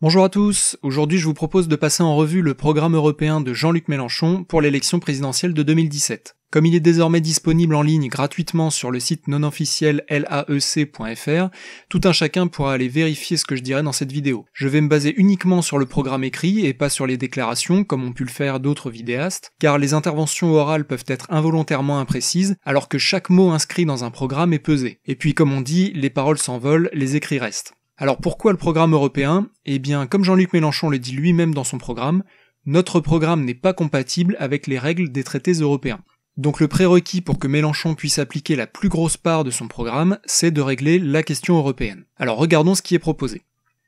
Bonjour à tous, aujourd'hui je vous propose de passer en revue le programme européen de Jean-Luc Mélenchon pour l'élection présidentielle de 2017. Comme il est désormais disponible en ligne gratuitement sur le site non officiel laec.fr, tout un chacun pourra aller vérifier ce que je dirai dans cette vidéo. Je vais me baser uniquement sur le programme écrit et pas sur les déclarations comme ont pu le faire d'autres vidéastes, car les interventions orales peuvent être involontairement imprécises alors que chaque mot inscrit dans un programme est pesé. Et puis comme on dit, les paroles s'envolent, les écrits restent. Alors pourquoi le programme européen Eh bien, comme Jean-Luc Mélenchon le dit lui-même dans son programme, notre programme n'est pas compatible avec les règles des traités européens. Donc le prérequis pour que Mélenchon puisse appliquer la plus grosse part de son programme, c'est de régler la question européenne. Alors regardons ce qui est proposé.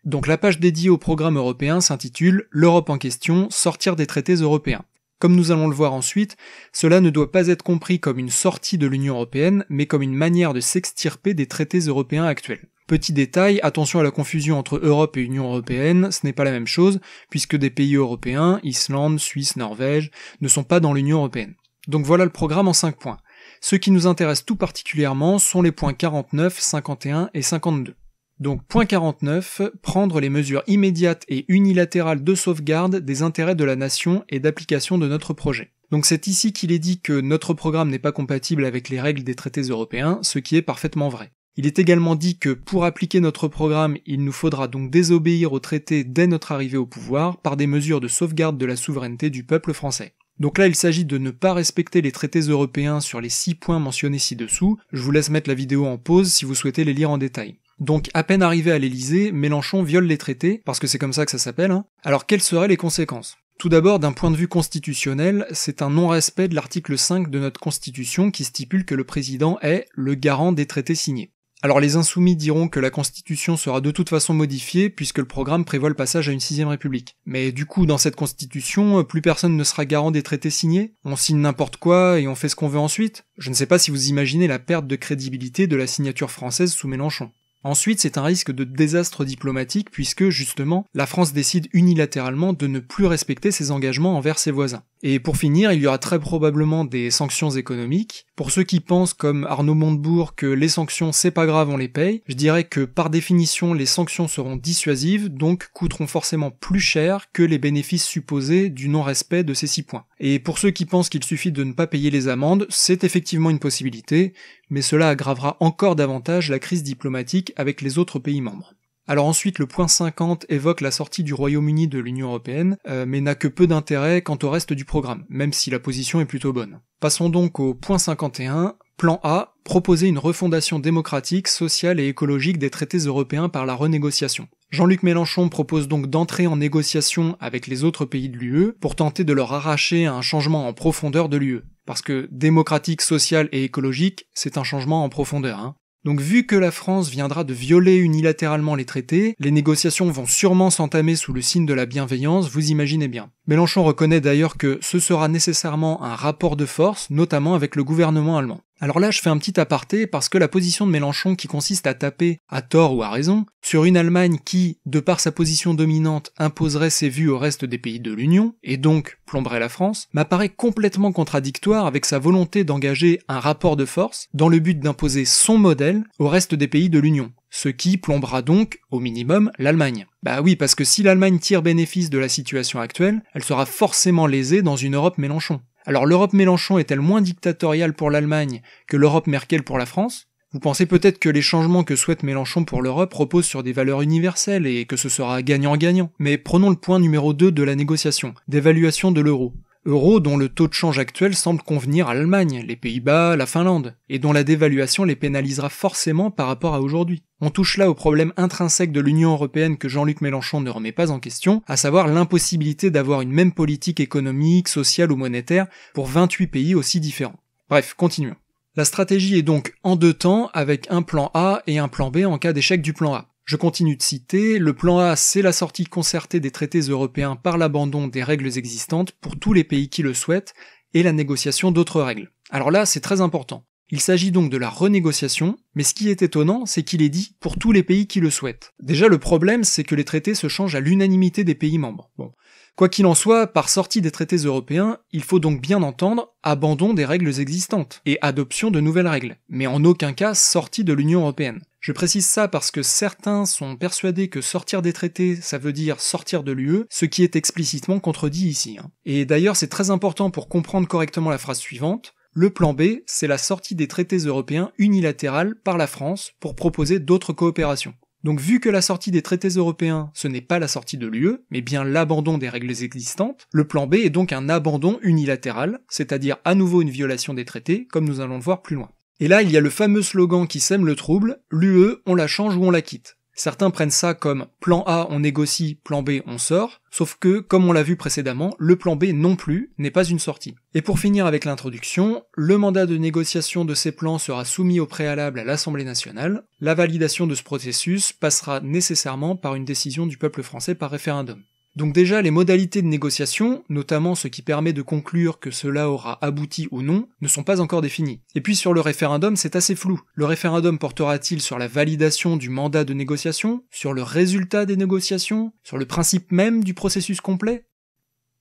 Donc la page dédiée au programme européen s'intitule L'Europe en question, sortir des traités européens. Comme nous allons le voir ensuite, cela ne doit pas être compris comme une sortie de l'Union européenne, mais comme une manière de s'extirper des traités européens actuels. Petit détail, attention à la confusion entre Europe et Union européenne, ce n'est pas la même chose, puisque des pays européens, Islande, Suisse, Norvège, ne sont pas dans l'Union européenne. Donc voilà le programme en 5 points. Ce qui nous intéresse tout particulièrement sont les points 49, 51 et 52. Donc point 49, prendre les mesures immédiates et unilatérales de sauvegarde des intérêts de la nation et d'application de notre projet. Donc c'est ici qu'il est dit que notre programme n'est pas compatible avec les règles des traités européens, ce qui est parfaitement vrai. Il est également dit que pour appliquer notre programme, il nous faudra donc désobéir au traité dès notre arrivée au pouvoir par des mesures de sauvegarde de la souveraineté du peuple français. Donc là, il s'agit de ne pas respecter les traités européens sur les six points mentionnés ci-dessous. Je vous laisse mettre la vidéo en pause si vous souhaitez les lire en détail. Donc à peine arrivé à l'Elysée, Mélenchon viole les traités, parce que c'est comme ça que ça s'appelle. Hein. Alors quelles seraient les conséquences tout d'abord, d'un point de vue constitutionnel, c'est un non-respect de l'article 5 de notre Constitution qui stipule que le président est le garant des traités signés. Alors les insoumis diront que la Constitution sera de toute façon modifiée puisque le programme prévoit le passage à une sixième république. Mais du coup, dans cette Constitution, euh, plus personne ne sera garant des traités signés On signe n'importe quoi et on fait ce qu'on veut ensuite Je ne sais pas si vous imaginez la perte de crédibilité de la signature française sous Mélenchon. Ensuite, c'est un risque de désastre diplomatique puisque, justement, la France décide unilatéralement de ne plus respecter ses engagements envers ses voisins. Et pour finir, il y aura très probablement des sanctions économiques. Pour ceux qui pensent, comme Arnaud Montebourg, que les sanctions c'est pas grave, on les paye, je dirais que par définition, les sanctions seront dissuasives, donc coûteront forcément plus cher que les bénéfices supposés du non-respect de ces six points. Et pour ceux qui pensent qu'il suffit de ne pas payer les amendes, c'est effectivement une possibilité, mais cela aggravera encore davantage la crise diplomatique avec les autres pays membres. Alors ensuite, le point 50 évoque la sortie du Royaume-Uni de l'Union européenne, euh, mais n'a que peu d'intérêt quant au reste du programme, même si la position est plutôt bonne. Passons donc au point 51, Plan A, proposer une refondation démocratique, sociale et écologique des traités européens par la renégociation. Jean-Luc Mélenchon propose donc d'entrer en négociation avec les autres pays de l'UE pour tenter de leur arracher un changement en profondeur de l'UE. Parce que démocratique, sociale et écologique, c'est un changement en profondeur. Hein. Donc vu que la France viendra de violer unilatéralement les traités, les négociations vont sûrement s'entamer sous le signe de la bienveillance, vous imaginez bien. Mélenchon reconnaît d'ailleurs que ce sera nécessairement un rapport de force, notamment avec le gouvernement allemand. Alors là, je fais un petit aparté parce que la position de Mélenchon qui consiste à taper, à tort ou à raison, sur une Allemagne qui, de par sa position dominante, imposerait ses vues au reste des pays de l'Union, et donc plomberait la France, m'apparaît complètement contradictoire avec sa volonté d'engager un rapport de force dans le but d'imposer son modèle au reste des pays de l'Union ce qui plombera donc au minimum l'Allemagne. Bah oui, parce que si l'Allemagne tire bénéfice de la situation actuelle, elle sera forcément lésée dans une Europe Mélenchon. Alors l'Europe Mélenchon est-elle moins dictatoriale pour l'Allemagne que l'Europe Merkel pour la France Vous pensez peut-être que les changements que souhaite Mélenchon pour l'Europe reposent sur des valeurs universelles et que ce sera gagnant-gagnant. Mais prenons le point numéro 2 de la négociation, d'évaluation de l'euro. Euros dont le taux de change actuel semble convenir à l'Allemagne, les Pays-Bas, la Finlande, et dont la dévaluation les pénalisera forcément par rapport à aujourd'hui. On touche là au problème intrinsèque de l'Union européenne que Jean-Luc Mélenchon ne remet pas en question, à savoir l'impossibilité d'avoir une même politique économique, sociale ou monétaire pour 28 pays aussi différents. Bref, continuons. La stratégie est donc en deux temps avec un plan A et un plan B en cas d'échec du plan A. Je continue de citer, le plan A, c'est la sortie concertée des traités européens par l'abandon des règles existantes pour tous les pays qui le souhaitent et la négociation d'autres règles. Alors là, c'est très important. Il s'agit donc de la renégociation, mais ce qui est étonnant, c'est qu'il est dit pour tous les pays qui le souhaitent. Déjà, le problème, c'est que les traités se changent à l'unanimité des pays membres. Bon. Quoi qu'il en soit, par sortie des traités européens, il faut donc bien entendre abandon des règles existantes et adoption de nouvelles règles, mais en aucun cas sortie de l'Union européenne. Je précise ça parce que certains sont persuadés que sortir des traités, ça veut dire sortir de l'UE, ce qui est explicitement contredit ici. Hein. Et d'ailleurs, c'est très important pour comprendre correctement la phrase suivante. Le plan B, c'est la sortie des traités européens unilatérales par la France pour proposer d'autres coopérations. Donc vu que la sortie des traités européens, ce n'est pas la sortie de l'UE, mais bien l'abandon des règles existantes, le plan B est donc un abandon unilatéral, c'est-à-dire à nouveau une violation des traités, comme nous allons le voir plus loin. Et là, il y a le fameux slogan qui sème le trouble, l'UE, on la change ou on la quitte. Certains prennent ça comme plan A on négocie, plan B on sort, sauf que, comme on l'a vu précédemment, le plan B non plus n'est pas une sortie. Et pour finir avec l'introduction, le mandat de négociation de ces plans sera soumis au préalable à l'Assemblée nationale, la validation de ce processus passera nécessairement par une décision du peuple français par référendum. Donc déjà, les modalités de négociation, notamment ce qui permet de conclure que cela aura abouti ou non, ne sont pas encore définies. Et puis sur le référendum, c'est assez flou. Le référendum portera-t-il sur la validation du mandat de négociation, sur le résultat des négociations, sur le principe même du processus complet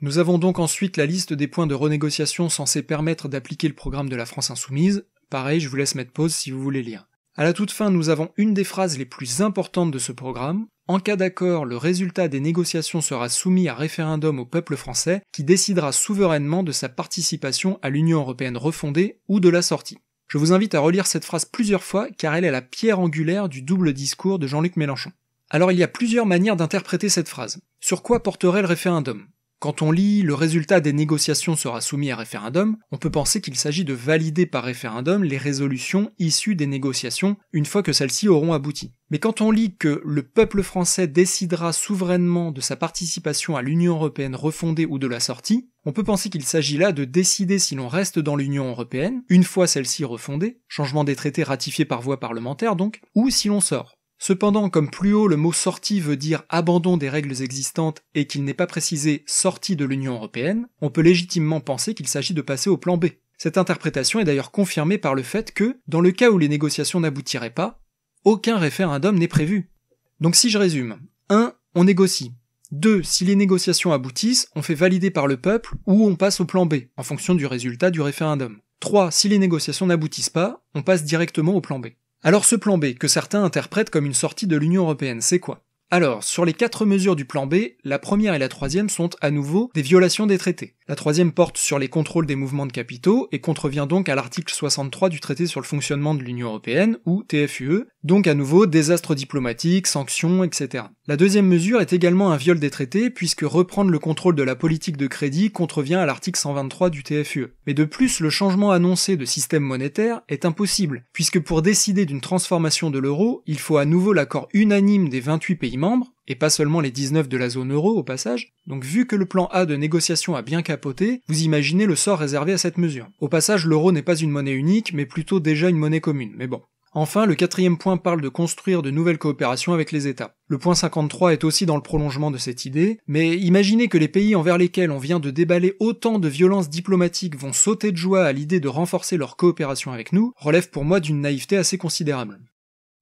nous avons donc ensuite la liste des points de renégociation censés permettre d'appliquer le programme de la France insoumise. Pareil, je vous laisse mettre pause si vous voulez lire. À la toute fin, nous avons une des phrases les plus importantes de ce programme. En cas d'accord, le résultat des négociations sera soumis à référendum au peuple français qui décidera souverainement de sa participation à l'Union européenne refondée ou de la sortie. Je vous invite à relire cette phrase plusieurs fois car elle est la pierre angulaire du double discours de Jean-Luc Mélenchon. Alors il y a plusieurs manières d'interpréter cette phrase. Sur quoi porterait le référendum quand on lit le résultat des négociations sera soumis à référendum, on peut penser qu'il s'agit de valider par référendum les résolutions issues des négociations une fois que celles-ci auront abouti. Mais quand on lit que le peuple français décidera souverainement de sa participation à l'Union européenne refondée ou de la sortie, on peut penser qu'il s'agit là de décider si l'on reste dans l'Union européenne, une fois celle-ci refondée, changement des traités ratifiés par voie parlementaire donc, ou si l'on sort. Cependant, comme plus haut le mot sortie veut dire abandon des règles existantes et qu'il n'est pas précisé sortie de l'Union européenne, on peut légitimement penser qu'il s'agit de passer au plan B. Cette interprétation est d'ailleurs confirmée par le fait que, dans le cas où les négociations n'aboutiraient pas, aucun référendum n'est prévu. Donc si je résume, 1. On négocie. 2. Si les négociations aboutissent, on fait valider par le peuple ou on passe au plan B, en fonction du résultat du référendum. 3. Si les négociations n'aboutissent pas, on passe directement au plan B. Alors ce plan B, que certains interprètent comme une sortie de l'Union européenne, c'est quoi alors, sur les quatre mesures du plan B, la première et la troisième sont à nouveau des violations des traités. La troisième porte sur les contrôles des mouvements de capitaux et contrevient donc à l'article 63 du traité sur le fonctionnement de l'Union européenne, ou TFUE, donc à nouveau, désastre diplomatique, sanctions, etc. La deuxième mesure est également un viol des traités, puisque reprendre le contrôle de la politique de crédit contrevient à l'article 123 du TFUE. Mais de plus, le changement annoncé de système monétaire est impossible, puisque pour décider d'une transformation de l'euro, il faut à nouveau l'accord unanime des 28 pays membres, et pas seulement les 19 de la zone euro au passage, donc vu que le plan A de négociation a bien capoté, vous imaginez le sort réservé à cette mesure. Au passage, l'euro n'est pas une monnaie unique, mais plutôt déjà une monnaie commune, mais bon. Enfin, le quatrième point parle de construire de nouvelles coopérations avec les États. Le point 53 est aussi dans le prolongement de cette idée, mais imaginez que les pays envers lesquels on vient de déballer autant de violences diplomatiques vont sauter de joie à l'idée de renforcer leur coopération avec nous, relève pour moi d'une naïveté assez considérable.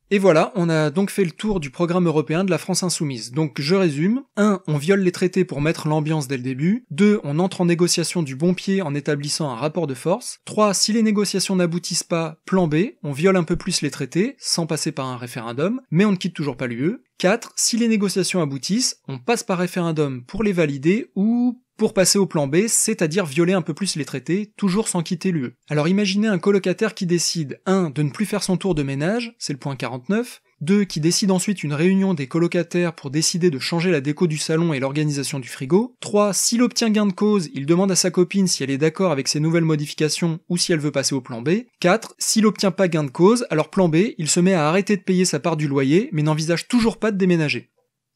Et voilà, on a donc fait le tour du programme européen de la France insoumise. Donc je résume. 1. On viole les traités pour mettre l'ambiance dès le début. 2. On entre en négociation du bon pied en établissant un rapport de force. 3. Si les négociations n'aboutissent pas, plan B, on viole un peu plus les traités, sans passer par un référendum, mais on ne quitte toujours pas l'UE. 4. Si les négociations aboutissent, on passe par référendum pour les valider ou pour passer au plan B, c'est-à-dire violer un peu plus les traités, toujours sans quitter l'UE. Alors imaginez un colocataire qui décide 1. de ne plus faire son tour de ménage, c'est le point 49, 2. qui décide ensuite une réunion des colocataires pour décider de changer la déco du salon et l'organisation du frigo, 3. s'il obtient gain de cause, il demande à sa copine si elle est d'accord avec ses nouvelles modifications ou si elle veut passer au plan B, 4. s'il obtient pas gain de cause, alors plan B, il se met à arrêter de payer sa part du loyer mais n'envisage toujours pas de déménager.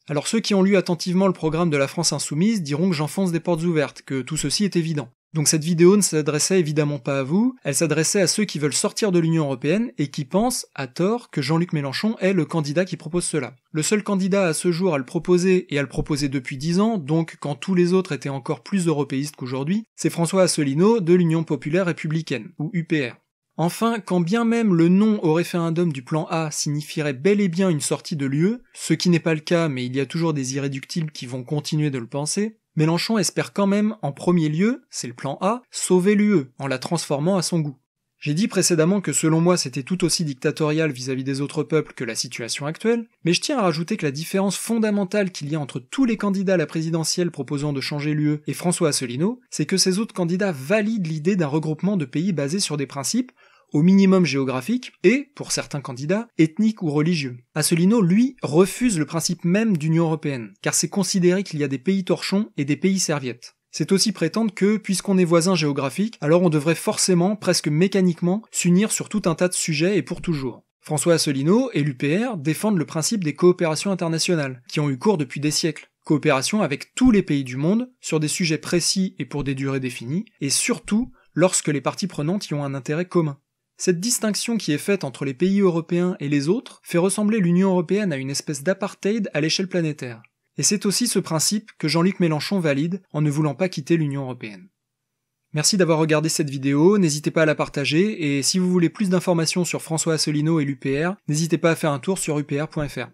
Alors ceux qui ont lu attentivement le programme de la France insoumise diront que j'enfonce des portes ouvertes, que tout ceci est évident. Donc cette vidéo ne s'adressait évidemment pas à vous, elle s'adressait à ceux qui veulent sortir de l'Union européenne et qui pensent, à tort, que Jean-Luc Mélenchon est le candidat qui propose cela. Le seul candidat à ce jour à le proposer, et à le proposer depuis 10 ans, donc quand tous les autres étaient encore plus européistes qu'aujourd'hui, c'est François Asselineau de l'Union Populaire Républicaine, ou UPR. Enfin, quand bien même le nom au référendum du plan A signifierait bel et bien une sortie de l'UE, ce qui n'est pas le cas mais il y a toujours des irréductibles qui vont continuer de le penser, Mélenchon espère quand même, en premier lieu, c'est le plan A, sauver l'UE en la transformant à son goût. J'ai dit précédemment que selon moi c'était tout aussi dictatorial vis-à-vis des autres peuples que la situation actuelle, mais je tiens à rajouter que la différence fondamentale qu'il y a entre tous les candidats à la présidentielle proposant de changer l'UE et François Asselineau, c'est que ces autres candidats valident l'idée d'un regroupement de pays basé sur des principes, au minimum géographique, et, pour certains candidats, ethnique ou religieux. Asselineau, lui, refuse le principe même d'Union européenne, car c'est considéré qu'il y a des pays torchons et des pays serviettes. C'est aussi prétendre que, puisqu'on est voisin géographique, alors on devrait forcément, presque mécaniquement, s'unir sur tout un tas de sujets et pour toujours. François Asselineau et l'UPR défendent le principe des coopérations internationales, qui ont eu cours depuis des siècles. Coopération avec tous les pays du monde, sur des sujets précis et pour des durées définies, et surtout lorsque les parties prenantes y ont un intérêt commun. Cette distinction qui est faite entre les pays européens et les autres fait ressembler l'Union européenne à une espèce d'apartheid à l'échelle planétaire. Et c'est aussi ce principe que Jean-Luc Mélenchon valide en ne voulant pas quitter l'Union européenne. Merci d'avoir regardé cette vidéo, n'hésitez pas à la partager, et si vous voulez plus d'informations sur François Asselineau et l'UPR, n'hésitez pas à faire un tour sur upr.fr.